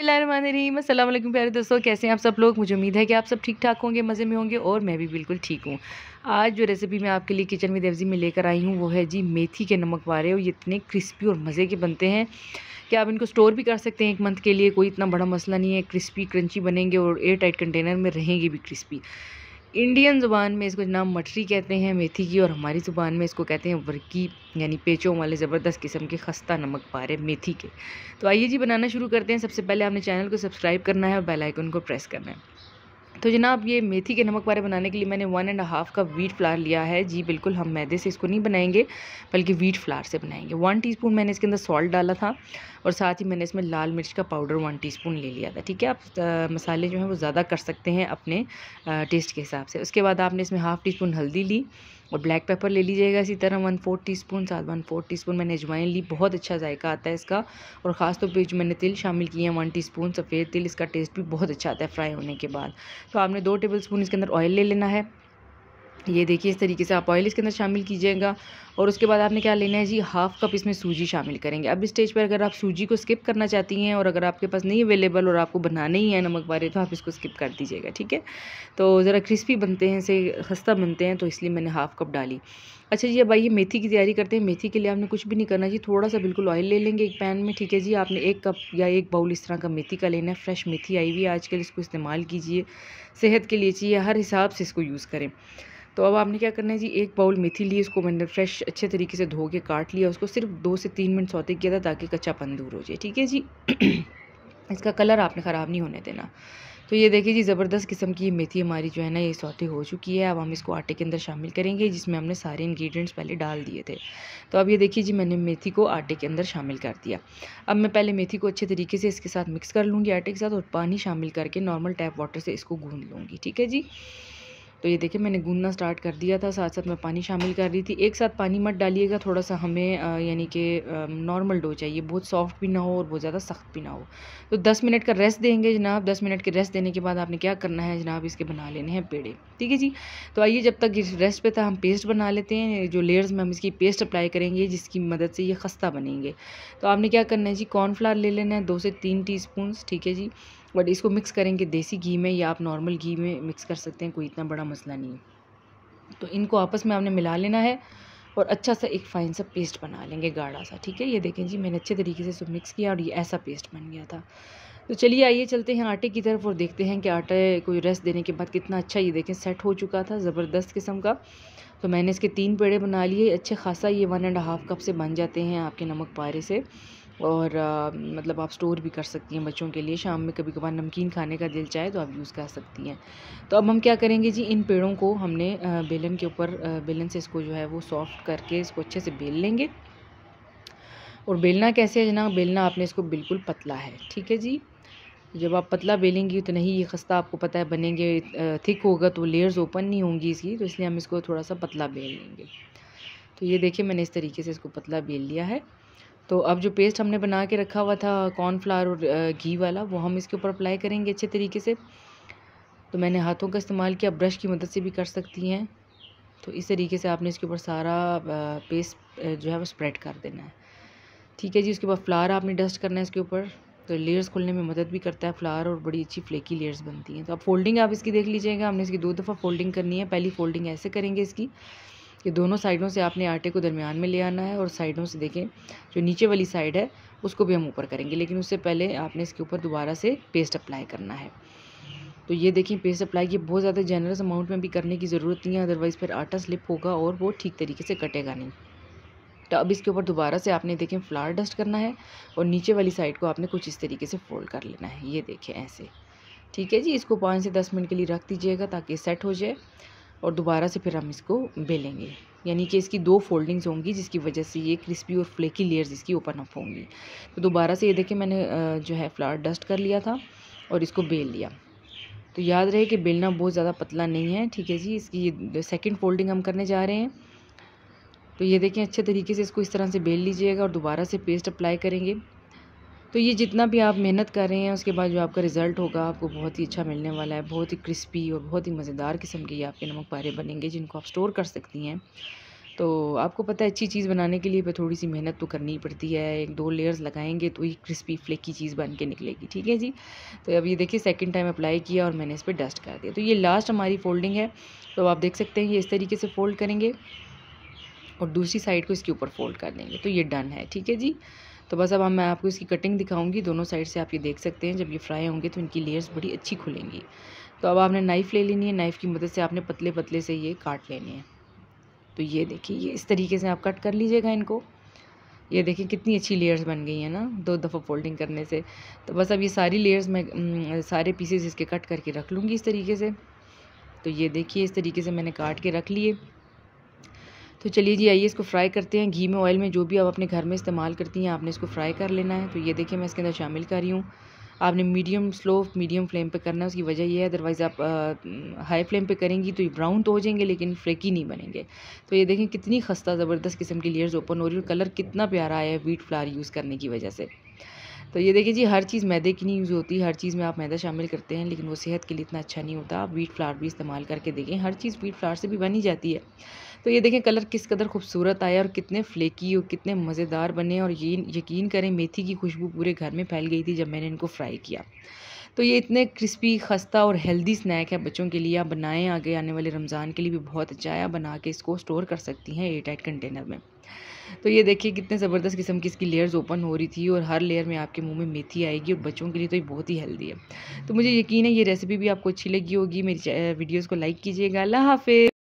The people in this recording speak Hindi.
अस्सलाम वालेकुम प्यारे दोस्तों कैसे हैं आप सब लोग मुझे उम्मीद है कि आप सब ठीक ठाक होंगे मज़े में होंगे और मैं भी बिल्कुल ठीक हूँ आज जो रेसिपी मैं आपके लिए किचन में देवजी में लेकर आई हूँ वो है जी मेथी के नमक वारे और ये इतने क्रिस्पी और मज़े के बनते हैं कि आप इनको स्टोर भी कर सकते हैं एक मंथ के लिए कोई इतना बड़ा मसला नहीं है क्रिस्पी क्रंची बनेंगे और एयर टाइट कंटेनर में रहेंगे भी क्रिस्पी इंडियन ज़ुबान में इसको जनाब मटरी कहते हैं मेथी की और हमारी ज़ुबान में इसको कहते हैं वर्की यानी पेचों वाले ज़बरदस्त किस्म के खस्ता नमक पारे मेथी के तो आइए जी बनाना शुरू करते हैं सबसे पहले आपने चैनल को सब्सक्राइब करना है और बेल आइकन को प्रेस करना है तो जनाब ये मेथी के नमक पारे बनाने के लिए मैंने वन एंड हाफ़ का वीट फ्लार लिया है जी बिल्कुल हम मैदे से इसको नहीं बनाएंगे बल्कि वीट फ्लार से बनाएंगे वन टीस्पून मैंने इसके अंदर सॉल्ट डाला था और साथ ही मैंने इसमें लाल मिर्च का पाउडर वन टीस्पून ले लिया था ठीक है आप मसाले जो हैं वो ज़्यादा कर सकते हैं अपने टेस्ट के हिसाब से उसके बाद आपने इसमें हाफ़ टी स्पून हल्दी ली और ब्लैक पेपर ले लीजिएगा इसी तरह वन फोर टी स्पून साथ वन फोर टी स्पून मैंने अजवाइन ली बहुत अच्छा जायका आता है इसका और ख़ास तौर पर जो मैंने तिल शामिल किए हैं वन टी स्पून सफ़ेद तिल इसका टेस्ट भी बहुत अच्छा आता है फ्राई होने के बाद तो आपने दो टेबल स्पून इसके अंदर ऑयल ले लेना है ये देखिए इस तरीके से आप ऑयल इसके अंदर शामिल कीजिएगा और उसके बाद आपने क्या लेना है जी हाफ कप इसमें सूजी शामिल करेंगे अब इस स्टेज पर अगर आप सूजी को स्किप करना चाहती हैं और अगर आपके पास नहीं अवेलेबल और आपको बनाना ही है नमक वाले तो आप इसको स्किप कर दीजिएगा ठीक है तो ज़रा क्रिस्पी बनते हैं से खस्ता बनते हैं तो इसलिए मैंने हाफ कप डाली अच्छा जी अब आइए मेथी की तैयारी करते हैं मेथी के लिए आपने कुछ भी नहीं करना जी थोड़ा सा बिल्कुल ऑयल ले लेंगे एक पैन में ठीक है जी आपने एक कप या एक बाउल इस तरह का मेथी का लेना है फ्रेश मेथी आई हुई है आजकल इसको इस्तेमाल कीजिए सेहत के लिए चाहिए हर हिसाब से इसको यूज़ करें तो अब आपने क्या करना है जी एक बाउल मेथी ली उसको मैंने फ्रेश अच्छे तरीके से धो के काट लिया उसको सिर्फ दो से तीन मिनट सौते किया था ताकि कच्चापन दूर हो जाए ठीक है जी इसका कलर आपने ख़राब नहीं होने देना तो ये देखिए जी ज़बरदस्त किस्म की ये मेथी हमारी जो है ना ये सौते हो चुकी है अब हम इसको आटे के अंदर शामिल करेंगे जिसमें हमने सारे इंग्रेडिएंट्स पहले डाल दिए थे तो अब ये देखिए जी मैंने मेथी को आटे के अंदर शामिल कर दिया अब मैं पहले मेथी को अच्छे तरीके से इसके साथ मिक्स कर लूँगी आटे के साथ और पानी शामिल करके नॉर्मल टैप वाटर से इसको गूँध लूँगी ठीक है जी तो ये देखिए मैंने गूंदना स्टार्ट कर दिया था साथ साथ मैं पानी शामिल कर रही थी एक साथ पानी मत डालिएगा थोड़ा सा हमें यानी कि नॉर्मल डो चाहिए बहुत सॉफ्ट भी ना हो और बहुत ज़्यादा सख्त भी ना हो तो दस मिनट का रेस्ट देंगे जनाब दस मिनट के रेस्ट देने के बाद आपने क्या करना है जनाब इसके बना लेने हैं पेड़े ठीक है जी तो आइए जब तक इस रेस्ट पर था हम पेस्ट बना लेते हैं जो लेयर्स में हम इसकी पेस्ट अप्लाई करेंगे जिसकी मदद से ये खस्ता बनेंगे तो आपने क्या करना है जी कॉर्नफ्लावर ले लेना है दो से तीन टी ठीक है जी बट इसको मिक्स करेंगे देसी घी में या आप नॉर्मल घी में मिक्स कर सकते हैं कोई इतना बड़ा मसला नहीं है तो इनको आपस में आपने मिला लेना है और अच्छा सा एक फ़ाइन सा पेस्ट बना लेंगे गाढ़ा सा ठीक है ये देखें जी मैंने अच्छे तरीके से इसको मिक्स किया और ये ऐसा पेस्ट बन गया था तो चलिए आइए चलते हैं आटे की तरफ और देखते हैं कि आटा कोई रेस्ट देने के बाद कितना अच्छा ये देखें सेट हो चुका था ज़बरदस्त किस्म का तो मैंने इसके तीन पेड़े बना लिए अच्छे खासा ये वन एंड हाफ़ कप से बन जाते हैं आपके नमक पारे से और आ, मतलब आप स्टोर भी कर सकती हैं बच्चों के लिए शाम में कभी कभार नमकीन खाने का दिल चाहे तो आप यूज़ कर सकती हैं तो अब हम क्या करेंगे जी इन पेड़ों को हमने बेलन के ऊपर बेलन से इसको जो है वो सॉफ्ट करके इसको अच्छे से बेल लेंगे और बेलना कैसे है जना बेलना आपने इसको बिल्कुल पतला है ठीक है जी जब आप पतला बेलेंगी तो नहीं ये खस्ता आपको पता है बनेंगे थिक होगा तो लेयर्स ओपन नहीं होंगी इसकी तो इसलिए हम इसको थोड़ा सा पतला बेल लेंगे तो ये देखिए मैंने इस तरीके से इसको पतला बेल लिया है तो अब जो पेस्ट हमने बना के रखा हुआ था कॉर्नफ्लावर और घी वाला वो हम इसके ऊपर अप्लाई करेंगे अच्छे तरीके से तो मैंने हाथों का इस्तेमाल किया ब्रश की मदद से भी कर सकती हैं तो इस तरीके से आपने इसके ऊपर सारा पेस्ट जो है वो स्प्रेड कर देना है ठीक है जी उसके बाद फ्लावर आपने डस्ट करना है इसके ऊपर तो लेयर्स खोलने में मदद भी करता है फ्लावर और बड़ी अच्छी फ्लेकी लेयर्स बनती हैं तो अब फोल्डिंग आप इसकी देख लीजिएगा हमने इसकी दो दफ़ा फोल्डिंग करनी है पहली फोल्डिंग ऐसे करेंगे इसकी कि दोनों साइडों से आपने आटे को दरमियान में ले आना है और साइडों से देखें जो नीचे वाली साइड है उसको भी हम ऊपर करेंगे लेकिन उससे पहले आपने इसके ऊपर दोबारा से पेस्ट अप्लाई करना है तो ये देखें पेस्ट अप्लाई की बहुत ज़्यादा जनरस अमाउंट में भी करने की ज़रूरत नहीं है अदरवाइज़ फिर आटा स्लिप होगा और वो ठीक तरीके से कटेगा नहीं तो अब इसके ऊपर दोबारा से आपने देखें फ्लावर डस्ट करना है और नीचे वाली साइड को आपने कुछ इस तरीके से फोल्ड कर लेना है ये देखें ऐसे ठीक है जी इसको पाँच से दस मिनट के लिए रख दीजिएगा ताकि सेट हो जाए और दोबारा से फिर हम इसको बेलेंगे यानी कि इसकी दो फोल्डिंग्स होंगी जिसकी वजह से ये क्रिस्पी और फ्लेकी लेयर्स इसकी ओपन अप होंगी तो दोबारा से ये देखें मैंने जो है फ्लावर डस्ट कर लिया था और इसको बेल लिया तो याद रहे कि बेलना बहुत ज़्यादा पतला नहीं है ठीक है जी इसकी ये सेकेंड फोल्डिंग हम करने जा रहे हैं तो ये देखें अच्छे तरीके से इसको इस तरह से बेल लीजिएगा और दोबारा से पेस्ट अप्लाई करेंगे तो ये जितना भी आप मेहनत कर रहे हैं उसके बाद जो आपका रिज़ल्ट होगा आपको बहुत ही अच्छा मिलने वाला है बहुत ही क्रिस्पी और बहुत ही मज़ेदार किस्म के ये आपके नमक पारे बनेंगे जिनको आप स्टोर कर सकती हैं तो आपको पता है अच्छी चीज़ बनाने के लिए पर थोड़ी सी मेहनत तो करनी ही पड़ती है एक दो लेयर्स लगाएंगे तो ये क्रिस्पी फ्लेकी चीज़ बन के निकलेगी ठीक है जी तो अब ये देखिए सेकंड टाइम अप्लाई किया और मैंने इस पर डस्ट कर दिया तो ये लास्ट हमारी फोल्डिंग है तो आप देख सकते हैं ये इस तरीके से फोल्ड करेंगे और दूसरी साइड को इसके ऊपर फोल्ड कर देंगे तो ये डन है ठीक है जी तो बस अब हम मैं आपको इसकी कटिंग दिखाऊंगी दोनों साइड से आप ये देख सकते हैं जब ये फ्राई होंगे तो इनकी लेयर्स बड़ी अच्छी खुलेंगी तो अब आपने नाइफ़ ले लेनी है नाइफ़ की मदद से आपने पतले पतले से ये काट लेने हैं तो ये देखिए ये इस तरीके से आप कट कर लीजिएगा इनको ये देखिए कितनी अच्छी लेयर्स बन गई हैं ना दो दफ़ा फोल्डिंग करने से तो बस अब ये सारी लेयर्स मैं सारे पीसेस इसके कट करके रख लूँगी इस तरीके से तो ये देखिए इस तरीके से मैंने काट के रख लिए तो चलिए जी आइए इसको फ्राई करते हैं घी में ऑयल में जो भी आप अपने घर में इस्तेमाल करती हैं आपने इसको फ्राई कर लेना है तो ये देखिए मैं इसके अंदर शामिल कर रही हूँ आपने मीडियम स्लो मीडियम फ्लेम पे करना है उसकी वजह यह है अदरवाइज़ आप हाई फ्लेम पे करेंगी तो ये ब्राउन तो हो जाएंगे लेकिन फ्रेकी नहीं बनेंगे तो ये देखें कितनी खस्ता ज़बरदस्त किस्म की लेयर्स ओपन हो रही है और कलर कितना प्यारा आया है व्हीट फ्लावर यूज़ करने की वजह से तो ये देखिए जी हर चीज़ मैदे की नहीं यूज़ होती हर चीज़ में आप मैदा शामिल करते हैं लेकिन वो सेहत के लिए इतना अच्छा नहीं होता आप वीट फ्लावर भी इस्तेमाल करके देखें हर चीज़ वीट फ्लावर से भी बनी जाती है तो ये देखें कलर किस कदर खूबसूरत आया और कितने फ्लेकी और कितने मज़ेदार बने और ये यकीन करें मेथी की खुशबू पूरे घर में फैल गई थी जब मैंने इनको फ्राई किया तो ये इतने क्रिस्पी खस्ता और हेल्दी स्नैक है बच्चों के लिए आप बनाएं आगे आने वाले रमज़ान के लिए भी बहुत अच्छा है बना के इसको स्टोर कर सकती हैं एयर टाइट कंटेनर में तो ये देखिए कितने ज़बरदस्त किस्म की इसकी लेयर्स ओपन हो रही थी और हर लेयर में आपके मुंह में मेथी आएगी और बच्चों के लिए तो ये बहुत ही हेल्दी है तो मुझे यकीन है ये रेसिपी भी आपको अच्छी लगी होगी मेरी वीडियोज़ को लाइक कीजिएगा अल्लाह हाफिज़